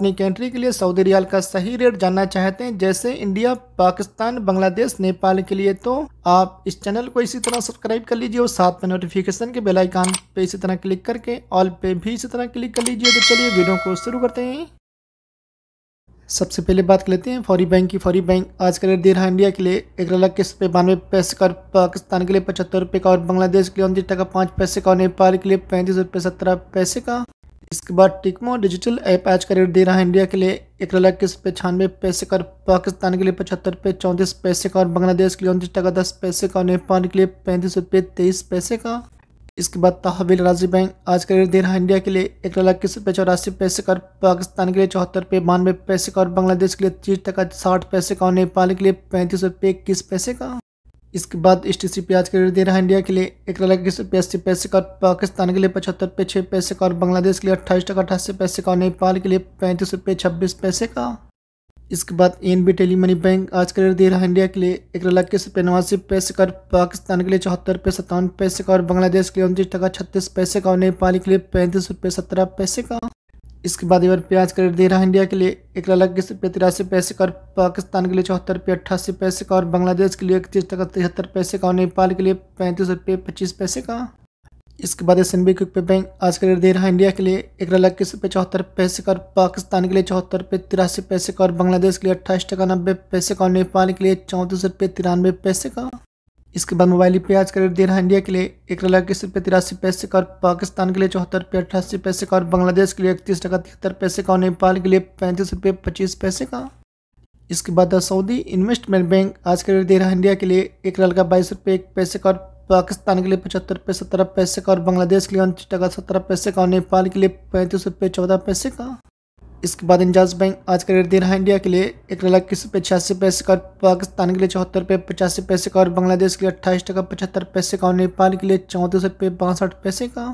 अपनी कंट्री के लिए सऊदी रियाल का सही रेट जानना चाहते हैं जैसे इंडिया पाकिस्तान बांग्लादेश नेपाल के लिए तो आप इस चैनल को इसी तरह सब्सक्राइब कर लीजिए और साथ में नोटिफिकेशन के बेल आइकान पे इसी तरह क्लिक करके ऑल पे भी इसी तरह क्लिक कर लीजिए तो चलिए वीडियो को शुरू करते हैं सबसे पहले बात कर लेते हैं फौरी बैंक की फौरी बैंक आज का रेट दे रहा है इंडिया के लिए एक लाख किस्त पे बानवे पैसे का पाकिस्तान के लिए पचहत्तर रुपये का और बांग्लादेश के लिए उनतीस टका पाँच पैसे का और नेपाल के लिए पैंतीस रुपये सत्रह पैसे का इसके बाद टिकमो डिजिटल ऐप आज का रेट दे रहा है इंडिया के लिए एक लाख इक्कीस छियानवे पैसे का पाकिस्तान के लिए पचहत्तर पे चौंतीस पैसे का और बांग्लादेश के लिए उनतीस टका दस पैसे का नेपाल के लिए पैंतीस रुपये तेईस पैसे का इसके बाद तहवील राजी बैंक आज का रेट दे रहा है इंडिया के लिए एक लाख इक्कीस रुपये चौरासी पैसे का पाकिस्तान के लिए चौहत्तर रुपये बानवे पैसे का और बांग्लादेश के लिए तीस टका साठ पैसे का और नेपाल के लिए पैंतीस रुपये इक्कीस पैसे का इसके बाद इस टी सी प्याज का रेट दे रहा है इंडिया के लिए एक लाख इक्कीस रुपये अस्सी पैसे का पाकिस्तान के लिए पचहत्तर रुपये छः पैसे का और बांग्लादेश के लिए अट्ठाईस टका अठासी पैसे का और नेपाल के लिए पैंतीस रुपये छब्बीस पैसे का इसके बाद एन बी टेली मनी बैंक आज का रेट दे रहा है इंडिया के लिए एक लाख इक्कीस रुपये नवासी पैसे का पाकिस्तान के लिए चौहत्तर रुपये सत्तावन पैसे का और बांग्लादेश के लिए उनतीस टका छत्तीस पैसे का और नेपाल के लिए पैंतीस रुपये सत्रह पैसे का इसके बाद इधर प्याज का रेट दे रहा है इंडिया के लिए एक अलग रुपये तिरासी पैसे का और पाकिस्तान के लिए चौहत्तर रुपये अट्ठासी पैसे का और बांग्लादेश के लिए इकतीस तक तिहत्तर पैसे का और नेपाल के लिए पैंतीस रुपये पच्चीस पैसे का इसके बाद S N B pay bank आज का रेट दे रहा है इंडिया के लिए एक लाख के रुपये चौहत्तर पैसे का और पाकिस्तान के लिए चौहत्तर रुपये तिरासी पैसे का और बांग्लादेश के लिए अट्ठाईस टका नब्बे पैसे का और नेपाल के लिए चौंतीस रुपये तिरानवे पैसे का इसके बाद मोबाइल आज का रेट दे रहा है इंडिया के लिए एक लाख इक्कीस रुपये तिरासी पैसे का और पाकिस्तान के लिए चौहत्तर रुपये अट्ठासी पैसे का और बांग्लादेश के लिए इकतीस टका तिहत्तर पैसे का और नेपाल के लिए पैंतीस रुपये पच्चीस पैसे का इसके बाद सऊदी इन्वेस्टमेंट बैंक आज का रेट दे रहा है इंडिया के लिए एक लाख का बाईस रुपये एक पैसे का और पाकिस्तान के लिए पचहत्तर रुपये सत्रह पैसे का और बांग्लादेश के लिए उनतीस टका सत्रह पैसे का और नेपाल के लिए पैंतीस रुपये चौदह पैसे का इसके बाद इंजाज बैंक आज का रेट दे रहा है इंडिया के लिए एक लाख इक्कीस रुपये छियासी पैसे का पाकिस्तान के लिए चौहत्तर रुपये पचासी पैसे का और बांग्लादेश के लिए अट्ठाईस टका पचहत्तर पैसे का और नेपाल के लिए चौंतीस रुपये बासठ पैसे का